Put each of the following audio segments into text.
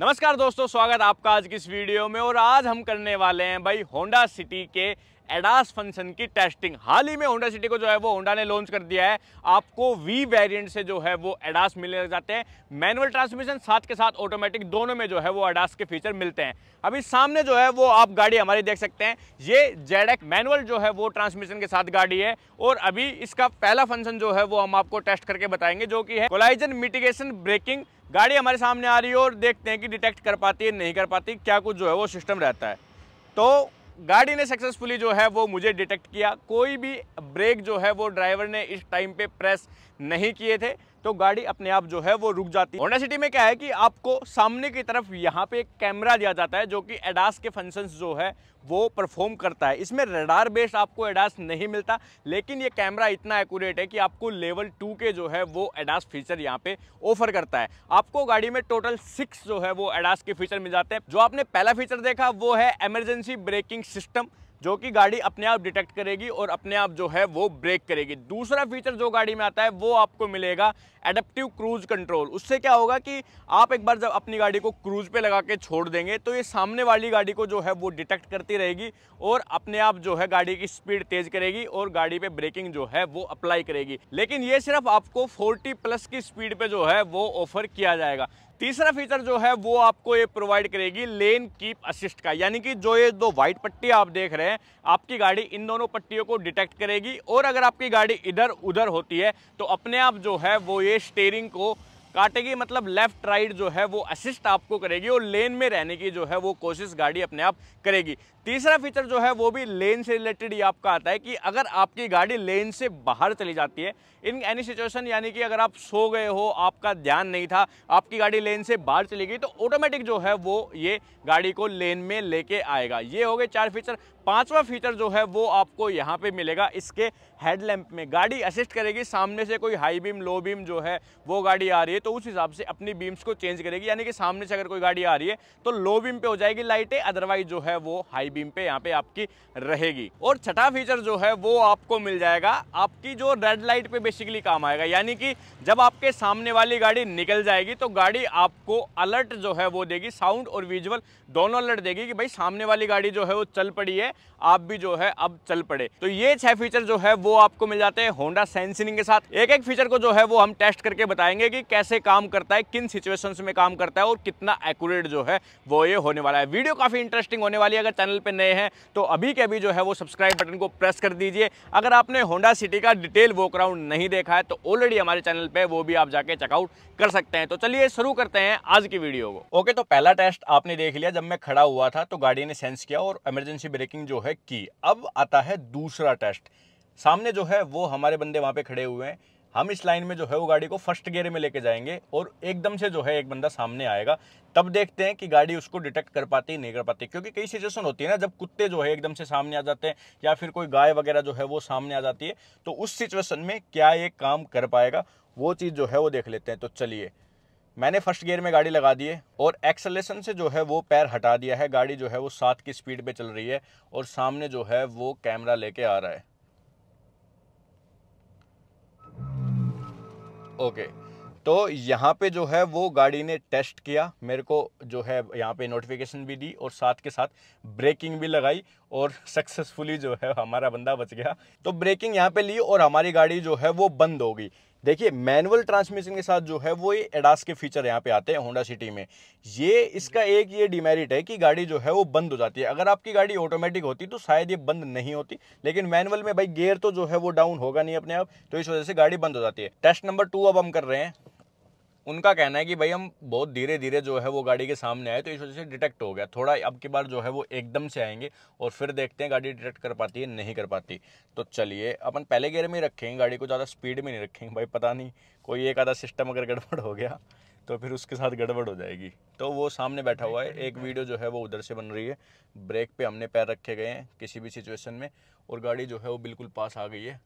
नमस्कार दोस्तों स्वागत आपका आज की इस वीडियो में और आज हम करने वाले हैं भाई होंडा सिटी के एडास फंक्शन की टेस्टिंग हाल ही में होंडा सिटी को जो है वो होंडा ने लॉन्च कर दिया है आपको वी वेरिएंट से जो है वो एडास मिलने लग जाते हैं मैनुअल ट्रांसमिशन साथ के साथ ऑटोमेटिक दोनों में जो है वो एडास के फीचर मिलते हैं अभी सामने जो है वो आप गाड़ी हमारी देख सकते हैं ये जेड मैनुअल जो है वो ट्रांसमिशन के साथ गाड़ी है और अभी इसका पहला फंक्शन जो है वो हम आपको टेस्ट करके बताएंगे जो कि है कोलाइजन मिटिगेशन ब्रेकिंग गाड़ी हमारे सामने आ रही है और देखते हैं कि डिटेक्ट कर पाती है नहीं कर पाती क्या कुछ जो है वो सिस्टम रहता है तो गाड़ी ने सक्सेसफुली जो है वो मुझे डिटेक्ट किया कोई भी ब्रेक जो है वो ड्राइवर ने इस टाइम पे प्रेस नहीं किए थे तो गाड़ी अपने आप जो है वो रुक जाती है सिटी में क्या है कि आपको सामने की तरफ यहाँ पे एक कैमरा दिया जाता है जो कि एडास के फंक्शंस जो है वो परफॉर्म करता है इसमें रडार बेस्ड आपको एडास नहीं मिलता लेकिन ये कैमरा इतना एक्यूरेट है कि आपको लेवल टू के जो है वो एडास फीचर यहाँ पे ऑफर करता है आपको गाड़ी में टोटल सिक्स जो है वो एडास के फीचर मिल जाते हैं जो आपने पहला फीचर देखा वो है एमरजेंसी ब्रेकिंग सिस्टम जो कि गाड़ी अपने आप डिटेक्ट करेगी और अपने आप जो है वो ब्रेक करेगी दूसरा फीचर जो गाड़ी में आता है वो आपको मिलेगा एडेप्टिव क्रूज कंट्रोल उससे क्या होगा कि आप एक बार जब अपनी गाड़ी को क्रूज पे लगा के छोड़ देंगे तो ये सामने वाली गाड़ी को जो है वो डिटेक्ट करती रहेगी और अपने आप जो है गाड़ी की स्पीड तेज करेगी और गाड़ी पे ब्रेकिंग जो है वो अप्लाई करेगी लेकिन ये सिर्फ आपको फोर्टी प्लस की स्पीड पर जो है वो ऑफर किया जाएगा तीसरा फीचर जो है वो आपको ये प्रोवाइड करेगी लेन कीप असिस्ट का यानी कि जो ये दो व्हाइट पट्टी आप देख रहे हैं आपकी गाड़ी इन दोनों पट्टियों को डिटेक्ट करेगी और अगर आपकी गाड़ी इधर उधर होती है तो अपने आप जो है वो ये स्टेयरिंग को काटेगी मतलब लेफ्ट राइट जो है वो असिस्ट आपको करेगी और लेन में रहने की जो है वो कोशिश गाड़ी अपने आप करेगी तीसरा फीचर जो है वो भी लेन से रिलेटेड ही आपका आता है कि अगर आपकी गाड़ी लेन से बाहर चली जाती है इन एनी सिचुएशन यानी कि अगर आप सो गए हो आपका ध्यान नहीं था आपकी गाड़ी लेन से बाहर चली गई तो ऑटोमेटिक जो है वो ये गाड़ी को लेन में लेके आएगा ये हो गए चार फीचर पांचवा फीचर जो है वो आपको यहाँ पे मिलेगा इसके हेडलैम्प में गाड़ी असिस्ट करेगी सामने से कोई हाई बीम लो बीम जो है वो गाड़ी आ रही है तो उस हिसाब से अपनी बीम्स को चेंज करेगी यानी कि सामने से अगर कोई गाड़ी आ रही है तो लो बीम पे हो जाएगी लाइटें अदरवाइज जो है वो हाई बीम पे यहाँ पे आपकी रहेगी और छठा फीचर जो है वो आपको मिल जाएगा आपकी जो रेड लाइट पे बेसिकली काम आएगा यानी कि जब आपके सामने वाली गाड़ी निकल जाएगी तो गाड़ी आपको अलर्ट जो है वो देगी साउंड और विजुअल दोनों अलर्ट देगी कि भाई सामने वाली गाड़ी जो है वो चल पड़ी है आप भी जो है अब चल पड़े तो ये छह फीचर जो है वो आपको मिल जाते हैं होंडा सेंसिंग के साथ एक एक फीचर को जो है वो हम टेस्ट करके बताएंगे कि कैसे काम करता है किन सिचुएशंस में काम करता है और कितना एक्यूरेट जो है वो ये होने वाला है वीडियो काफी इंटरेस्टिंग होने वाली है अगर चैनल पे नए हैं तो अभी के अभी जो है वो सब्सक्राइब बटन को प्रेस कर दीजिए अगर आपने होंडा सिटी का डिटेल वो ग्राउंड नहीं देखा है तो ऑलरेडी हमारे चैनल पर वो भी आप जाके चेकआउट कर सकते हैं तो चलिए शुरू करते हैं आज की वीडियो को ओके तो पहला टेस्ट आपने देख लिया जब मैं खड़ा हुआ था तो गाड़ी ने सेंस किया और इमरजेंसी ब्रेकिंग जो है की अब आता है दूसरा टेस्ट सामने जो है वो हमारे बंदे वहाँ पे खड़े हुए हैं हम इस लाइन में जो है वो गाड़ी को फर्स्ट गेयर में लेके जाएंगे और एकदम से जो है एक बंदा सामने आएगा तब देखते हैं कि गाड़ी उसको डिटेक्ट कर पाती नहीं कर पाती क्योंकि कई सिचुएशन होती है ना जब कुत्ते जो है एकदम से सामने आ जाते हैं या फिर कोई गाय वगैरह जो है वो सामने आ जाती है तो उस सिचुएशन में क्या ये काम कर पाएगा वो चीज़ जो है वो देख लेते हैं तो चलिए मैंने फर्स्ट गियर में गाड़ी लगा दी है और एक्सलेशन से जो है वो पैर हटा दिया है गाड़ी जो है वो सात की स्पीड पे चल रही है और सामने जो है वो कैमरा लेके आ रहा है ओके तो यहाँ पे जो है वो गाड़ी ने टेस्ट किया मेरे को जो है यहाँ पे नोटिफिकेशन भी दी और साथ के साथ ब्रेकिंग भी लगाई और सक्सेसफुली जो है हमारा बंदा बच गया तो ब्रेकिंग यहाँ पे ली और हमारी गाड़ी जो है वो बंद हो गई देखिए मैनुअल ट्रांसमिशन के साथ जो है वो ये एडास के फीचर यहाँ पे आते हैं होंडा सिटी में ये इसका एक ये डिमेरिट है कि गाड़ी जो है वो बंद हो जाती है अगर आपकी गाड़ी ऑटोमेटिक होती तो शायद ये बंद नहीं होती लेकिन मैनुअल में भाई गेयर तो जो है वो डाउन होगा नहीं अपने आप तो इस वजह से गाड़ी बंद हो जाती है टेस्ट नंबर टू अब हम कर रहे हैं उनका कहना है कि भाई हम बहुत धीरे धीरे जो है वो गाड़ी के सामने आए तो इस वजह से डिटेक्ट हो गया थोड़ा अब की बार जो है वो एकदम से आएंगे और फिर देखते हैं गाड़ी डिटेक्ट कर पाती है नहीं कर पाती तो चलिए अपन पहले गेयर में ही रखेंगे गाड़ी को ज़्यादा स्पीड में नहीं रखेंगे भाई पता नहीं कोई एक आधा सिस्टम अगर गड़बड़ हो गया तो फिर उसके साथ गड़बड़ हो जाएगी तो वो सामने बैठा हुआ है एक वीडियो जो है वो उधर से बन रही है ब्रेक पर हमने पैर रखे गए हैं किसी भी सिचुएसन में और गाड़ी जो है वो बिल्कुल पास आ गई है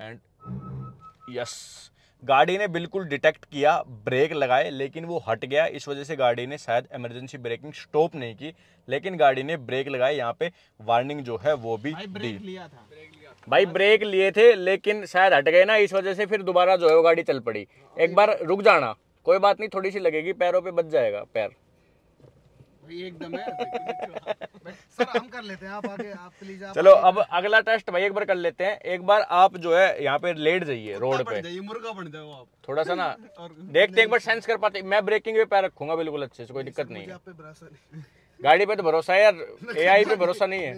एंड यस गाड़ी ने बिल्कुल डिटेक्ट किया ब्रेक लगाए लेकिन वो हट गया इस वजह से गाड़ी ने शायद इमरजेंसी ब्रेकिंग स्टॉप नहीं की लेकिन गाड़ी ने ब्रेक लगाए यहाँ पे वार्निंग जो है वो भी दी लिया था भाई ब्रेक लिए थे लेकिन शायद हट गए ना इस वजह से फिर दोबारा जो है वो गाड़ी चल पड़ी एक बार रुक जाना कोई बात नहीं थोड़ी सी लगेगी पैरों पर बच जाएगा पैर चलो अब अगला टेस्ट भाई एक बार कर लेते हैं एक बार आप जो है यहाँ पे लेट जाइए रोड पे मुर्गा बन जाए आप थोड़ा सा ना देखते एक बार सेंस कर पाते मैं ब्रेकिंग पे पैर रखूंगा बिल्कुल अच्छे से कोई दिक्कत नहीं है गाड़ी पे तो भरोसा है यार ए पे भरोसा नहीं है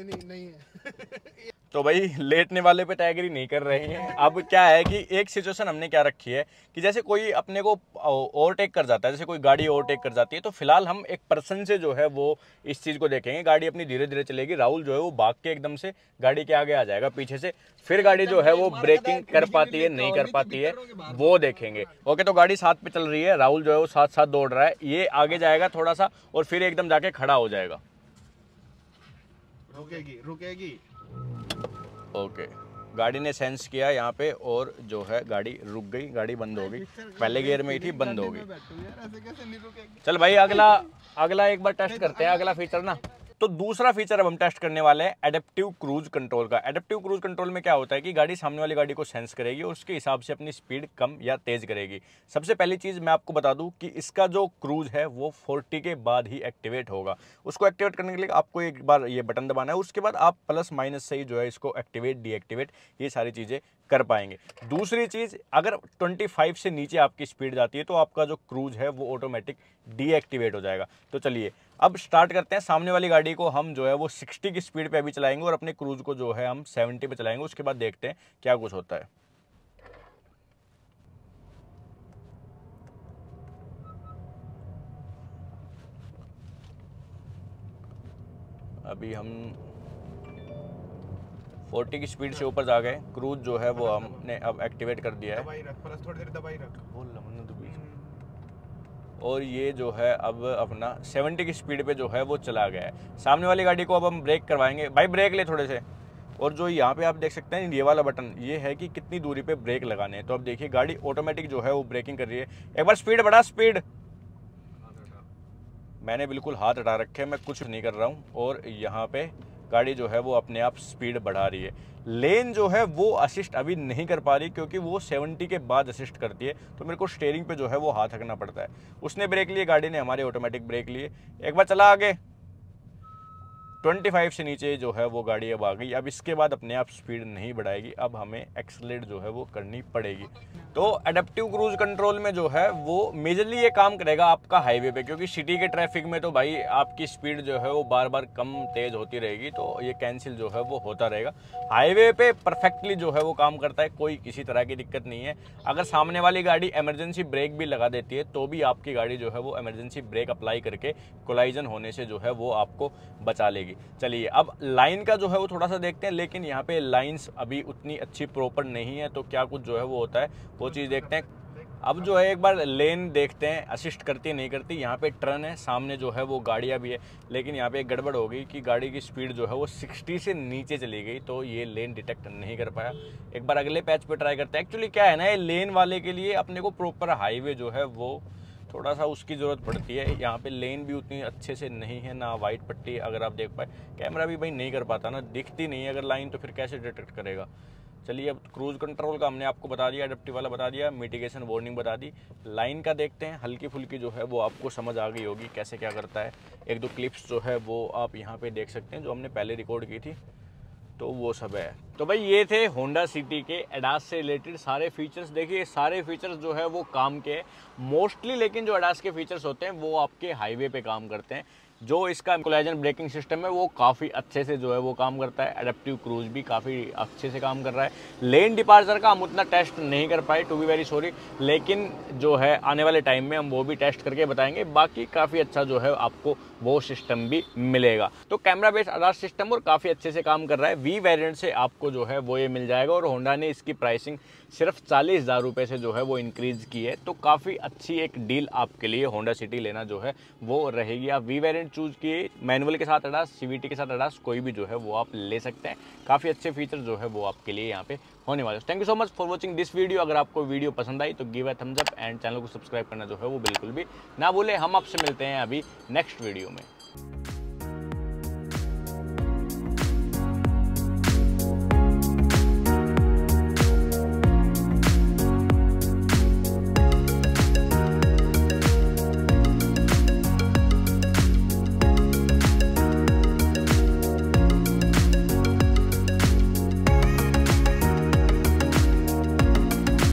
तो भाई लेटने वाले पे टैगरी नहीं कर रहे हैं अब क्या है कि एक सिचुएशन हमने क्या रखी है कि जैसे कोई अपने को ओवरटेक कर जाता है जैसे कोई गाड़ी ओवरटेक कर जाती है तो फिलहाल हम एक पर्सन से जो है वो इस चीज़ को देखेंगे गाड़ी अपनी धीरे धीरे चलेगी राहुल जो है वो भाग के एकदम से गाड़ी के आगे आ जाएगा पीछे से फिर गाड़ी जो है वो ब्रेकिंग कर पाती है नहीं कर पाती है वो देखेंगे ओके तो गाड़ी साथ पे चल रही है राहुल जो है वो साथ साथ दौड़ रहा है ये आगे जाएगा थोड़ा सा और फिर एकदम जाके खड़ा हो जाएगा रुकेगी रुकेगी ओके गाड़ी ने सेंस किया यहाँ पे और जो है गाड़ी रुक गई गाड़ी बंद हो गई पहले गियर में ही थी बंद हो गई चल भाई अगला अगला एक बार टेस्ट करते हैं अगला फीचर ना तो दूसरा फीचर अब हम टेस्ट करने वाले हैं एडेप्टिव क्रूज कंट्रोल का एडेप्टिव क्रूज कंट्रोल में क्या होता है कि गाड़ी सामने वाली गाड़ी को सेंस करेगी और उसके हिसाब से अपनी स्पीड कम या तेज करेगी सबसे पहली चीज़ मैं आपको बता दूँ कि इसका जो क्रूज है वो फोर्टी के बाद ही एक्टिवेट होगा उसको एक्टिवेट करने के लिए आपको एक बार ये बटन दबाना है उसके बाद आप प्लस माइनस से ही जो है इसको एक्टिवेट डीएक्टिवेट ये सारी चीज़ें कर पाएंगे दूसरी चीज़ अगर 25 से नीचे आपकी स्पीड जाती है तो आपका जो क्रूज है वो ऑटोमेटिक डीएक्टिवेट हो जाएगा तो चलिए अब स्टार्ट करते हैं सामने वाली गाड़ी को हम जो है वो 60 की स्पीड पे अभी चलाएंगे और अपने क्रूज को जो है हम 70 पे चलाएंगे उसके बाद देखते हैं क्या कुछ होता है अभी हम 40 की स्पीड से ऊपर जा गए क्रूज जो है वो हमने अब एक्टिवेट कर दिया है दबाई रख थोड़ी देर दबाई रख और ये जो है अब अपना 70 की स्पीड पे जो है वो चला गया है सामने वाली गाड़ी को अब हम ब्रेक करवाएंगे भाई ब्रेक ले थोड़े से और जो यहाँ पे आप देख सकते हैं ये वाला बटन ये है कि कितनी दूरी पे ब्रेक लगाने हैं तो अब देखिए गाड़ी ऑटोमेटिक जो है वो ब्रेकिंग कर रही है एक बार स्पीड बढ़ा स्पीड मैंने बिल्कुल हाथ हटा रखे मैं कुछ नहीं कर रहा हूँ और यहाँ पे गाड़ी जो है वो अपने आप स्पीड बढ़ा रही है लेन जो है वो असिस्ट अभी नहीं कर पा रही क्योंकि वो 70 के बाद असिस्ट करती है तो मेरे को स्टेयरिंग पे जो है वो हाथ रखना पड़ता है उसने ब्रेक लिए गाड़ी ने हमारे ऑटोमेटिक ब्रेक लिए एक बार चला आगे 25 से नीचे जो है वो गाड़ी अब आ गई अब इसके बाद अपने आप स्पीड नहीं बढ़ाएगी अब हमें एक्सलेट जो है वो करनी पड़ेगी तो एडेप्टिव क्रूज कंट्रोल में जो है वो मेजरली ये काम करेगा आपका हाईवे पे क्योंकि सिटी के ट्रैफिक में तो भाई आपकी स्पीड जो है वो बार बार कम तेज़ होती रहेगी तो ये कैंसिल जो है वो होता रहेगा हाईवे पे परफेक्टली जो है वो काम करता है कोई किसी तरह की दिक्कत नहीं है अगर सामने वाली गाड़ी एमरजेंसी ब्रेक भी लगा देती है तो भी आपकी गाड़ी जो है वो एमरजेंसी ब्रेक अप्लाई करके कोलाइजन होने से जो है वो आपको बचा लेगी चलिए अब लाइन का जो है वो थोड़ा सा देखते हैं लेकिन यहाँ पे लाइन्स अभी उतनी अच्छी प्रॉपर नहीं है तो क्या कुछ जो है वो होता है वो चीज़ देखते हैं अब जो है एक बार लेन देखते हैं असिस्ट करती है नहीं करती यहाँ पे टर्न है सामने जो है वो गाड़ियाँ भी है लेकिन यहाँ पे एक गड़बड़ हो गई कि गाड़ी की स्पीड जो है वो 60 से नीचे चली गई तो ये लेन डिटेक्ट नहीं कर पाया एक बार अगले पैच पे ट्राई करते हैं एक्चुअली क्या है ना ये लेन वाले के लिए अपने को प्रॉपर हाईवे जो है वो थोड़ा सा उसकी ज़रूरत पड़ती है यहाँ पर लेन भी उतनी अच्छे से नहीं है ना वाइट पट्टी अगर आप देख पाए कैमरा भी भाई नहीं कर पाता ना दिखती नहीं अगर लाइन तो फिर कैसे डिटेक्ट करेगा चलिए अब क्रूज कंट्रोल का हमने आपको बता दिया एडप्टिव वाला बता दिया मिटिगेशन वार्निंग बता दी लाइन का देखते हैं हल्की फुल्की जो है वो आपको समझ आ गई होगी कैसे क्या करता है एक दो क्लिप्स जो है वो आप यहाँ पे देख सकते हैं जो हमने पहले रिकॉर्ड की थी तो वो सब है तो भाई ये थे होंडा सिटी के एडास से रिलेटेड सारे फीचर्स देखिए सारे फीचर्स जो है वो काम के मोस्टली लेकिन जो एडास के फीचर्स होते हैं वो आपके हाईवे पे काम करते हैं जो इसका कोलेजन ब्रेकिंग सिस्टम है वो काफ़ी अच्छे से जो है वो काम करता है एडेप्टिव क्रूज भी काफ़ी अच्छे से काम कर रहा है लेन डिपार्चर का हम उतना टेस्ट नहीं कर पाए टू बी वेरी सॉरी लेकिन जो है आने वाले टाइम में हम वो भी टेस्ट करके बताएंगे बाकी काफ़ी अच्छा जो है आपको वो सिस्टम भी मिलेगा तो कैमरा बेस्ड आधार सिस्टम और काफ़ी अच्छे से काम कर रहा है वी वेरियंट से आपको जो है वो ये मिल जाएगा और होंडा ने इसकी प्राइसिंग सिर्फ चालीस हज़ार रुपये से जो है वो इंक्रीज़ की है तो काफ़ी अच्छी एक डील आपके लिए होंडा सिटी लेना जो है वो रहेगी आप वी वेरियंट चूज़ किए मैनुअल के साथ अडास सी के साथ अडास कोई भी जो है वो आप ले सकते हैं काफ़ी अच्छे फीचर जो है वो आपके लिए यहाँ पे होने वाले thank you so much for watching this video अगर आपको वीडियो पसंद आई तो give a thumbs up and channel को सब्सक्राइब करना जो है वो बिल्कुल भी ना भूलें हम आपसे मिलते हैं अभी नेक्स्ट वीडियो में